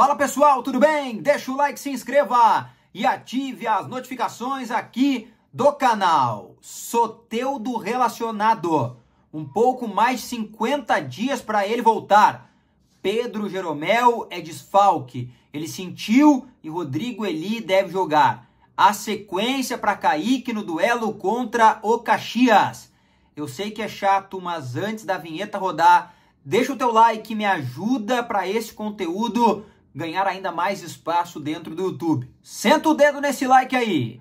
Fala pessoal, tudo bem? Deixa o like, se inscreva e ative as notificações aqui do canal. Soteudo relacionado. Um pouco mais de 50 dias para ele voltar. Pedro Jeromel é desfalque. Ele sentiu e Rodrigo Eli deve jogar. A sequência para Kaique no duelo contra o Caxias. Eu sei que é chato, mas antes da vinheta rodar, deixa o teu like, me ajuda para esse conteúdo ganhar ainda mais espaço dentro do YouTube. Senta o dedo nesse like aí!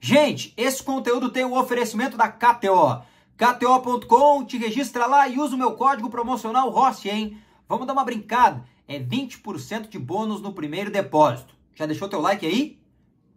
Gente, esse conteúdo tem o um oferecimento da KTO. KTO.com, te registra lá e usa o meu código promocional Rossi, hein? Vamos dar uma brincada. É 20% de bônus no primeiro depósito. Já deixou teu like aí?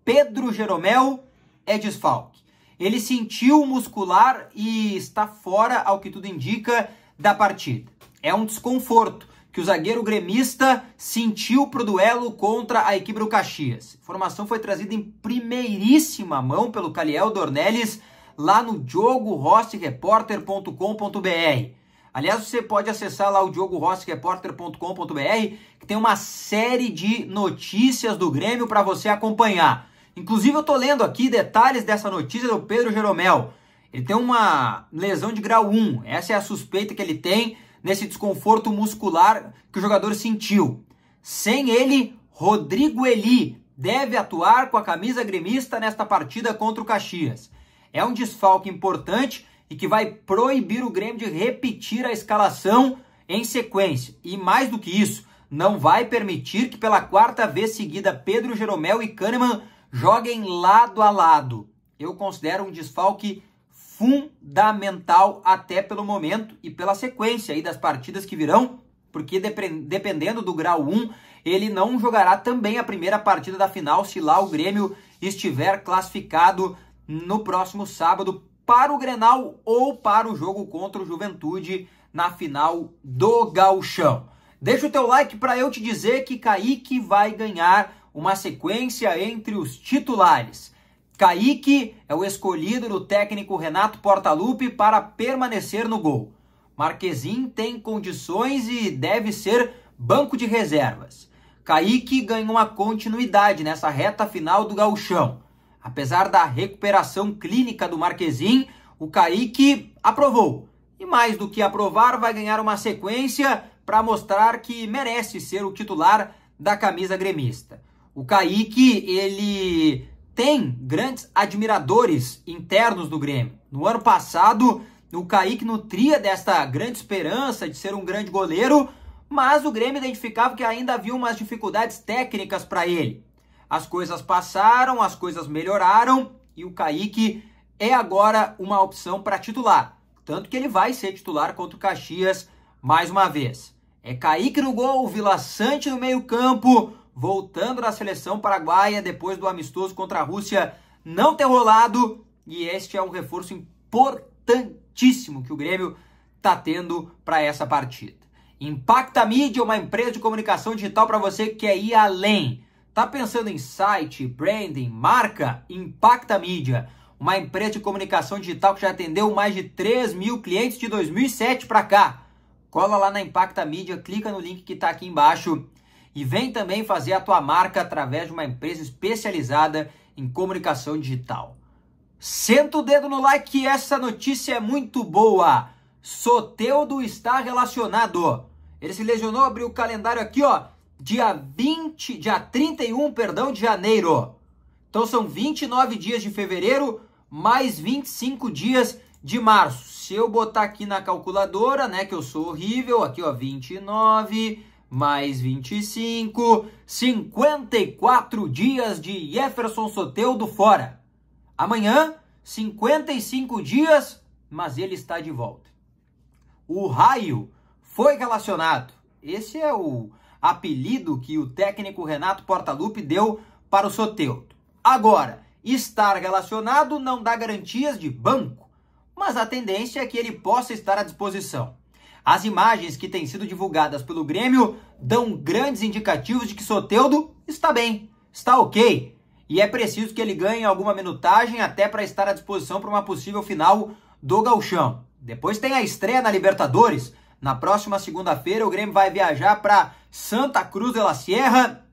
Pedro Jeromel é desfalque. Ele sentiu muscular e está fora, ao que tudo indica, da partida. É um desconforto que o zagueiro gremista sentiu pro duelo contra a equipe do Caxias. A informação foi trazida em primeiríssima mão pelo Caliel Dornelles lá no diogorossereporter.com.br. Aliás, você pode acessar lá o diogorossereporter.com.br que tem uma série de notícias do Grêmio para você acompanhar. Inclusive, eu estou lendo aqui detalhes dessa notícia do Pedro Jeromel. Ele tem uma lesão de grau 1. Essa é a suspeita que ele tem nesse desconforto muscular que o jogador sentiu. Sem ele, Rodrigo Eli deve atuar com a camisa gremista nesta partida contra o Caxias. É um desfalque importante e que vai proibir o Grêmio de repetir a escalação em sequência. E mais do que isso, não vai permitir que pela quarta vez seguida Pedro Jeromel e Kahneman joguem lado a lado. Eu considero um desfalque fundamental até pelo momento e pela sequência aí das partidas que virão, porque dependendo do grau 1, ele não jogará também a primeira partida da final se lá o Grêmio estiver classificado no próximo sábado para o Grenal ou para o jogo contra o Juventude na final do Gauchão. Deixa o teu like para eu te dizer que Kaique vai ganhar uma sequência entre os titulares. Kaique é o escolhido do técnico Renato Portaluppi para permanecer no gol. Marquezin tem condições e deve ser banco de reservas. Kaique ganhou uma continuidade nessa reta final do gauchão. Apesar da recuperação clínica do Marquezin, o Kaique aprovou. E mais do que aprovar, vai ganhar uma sequência para mostrar que merece ser o titular da camisa gremista. O Kaique, ele tem grandes admiradores internos do Grêmio. No ano passado, o Kaique nutria desta grande esperança de ser um grande goleiro, mas o Grêmio identificava que ainda havia umas dificuldades técnicas para ele. As coisas passaram, as coisas melhoraram e o Kaique é agora uma opção para titular. Tanto que ele vai ser titular contra o Caxias mais uma vez. É Kaique no gol, Vila Sante no meio-campo, voltando da seleção paraguaia depois do amistoso contra a Rússia não ter rolado. E este é um reforço importantíssimo que o Grêmio está tendo para essa partida. Impacta Media, uma empresa de comunicação digital para você que quer ir além. Tá pensando em site, branding, marca? Impacta Media, uma empresa de comunicação digital que já atendeu mais de 3 mil clientes de 2007 para cá. Cola lá na Impacta Media, clica no link que está aqui embaixo e vem também fazer a tua marca através de uma empresa especializada em comunicação digital. Senta o dedo no like, que essa notícia é muito boa. Soteudo está relacionado. Ele se lesionou, abriu o calendário aqui, ó, dia 20, dia 31, perdão, de janeiro. Então são 29 dias de fevereiro mais 25 dias de março. Se eu botar aqui na calculadora, né, que eu sou horrível, aqui ó, 29 mais 25, 54 dias de Jefferson Soteudo fora. Amanhã, 55 dias, mas ele está de volta. O raio foi relacionado. Esse é o apelido que o técnico Renato Portaluppi deu para o Soteudo. Agora, estar relacionado não dá garantias de banco, mas a tendência é que ele possa estar à disposição. As imagens que têm sido divulgadas pelo Grêmio dão grandes indicativos de que Soteudo está bem, está ok. E é preciso que ele ganhe alguma minutagem até para estar à disposição para uma possível final do Galchão. Depois tem a estreia na Libertadores. Na próxima segunda-feira o Grêmio vai viajar para Santa Cruz de la Sierra.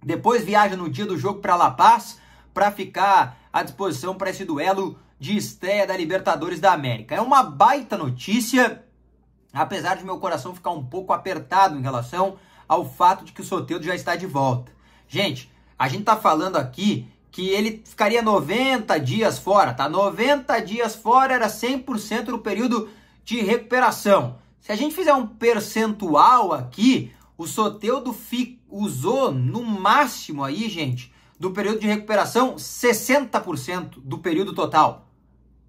Depois viaja no dia do jogo para La Paz para ficar à disposição para esse duelo de estreia da Libertadores da América. É uma baita notícia apesar de meu coração ficar um pouco apertado em relação ao fato de que o Soteudo já está de volta. Gente, a gente está falando aqui que ele ficaria 90 dias fora, tá? 90 dias fora era 100% do período de recuperação. Se a gente fizer um percentual aqui, o Soteudo usou no máximo aí, gente, do período de recuperação 60% do período total.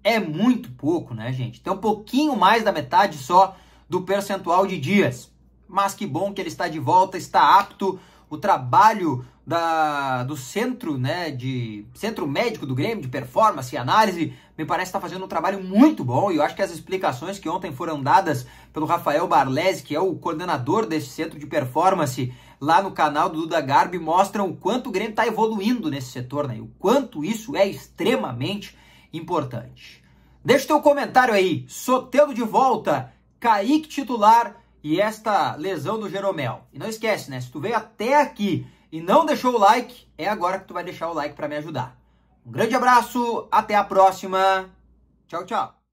É muito pouco, né, gente? Tem um pouquinho mais da metade só do percentual de dias. Mas que bom que ele está de volta, está apto. O trabalho da, do centro, né, de centro médico do Grêmio, de performance e análise, me parece estar tá fazendo um trabalho muito bom e eu acho que as explicações que ontem foram dadas pelo Rafael Barlese, que é o coordenador desse centro de performance lá no canal do Duda Garbi, mostram o quanto o Grêmio está evoluindo nesse setor, né, e o quanto isso é extremamente importante. Deixa o teu comentário aí, Sotelo de volta Kaique titular e esta lesão do Jeromel. E não esquece, né? Se tu veio até aqui e não deixou o like, é agora que tu vai deixar o like para me ajudar. Um grande abraço, até a próxima. Tchau, tchau.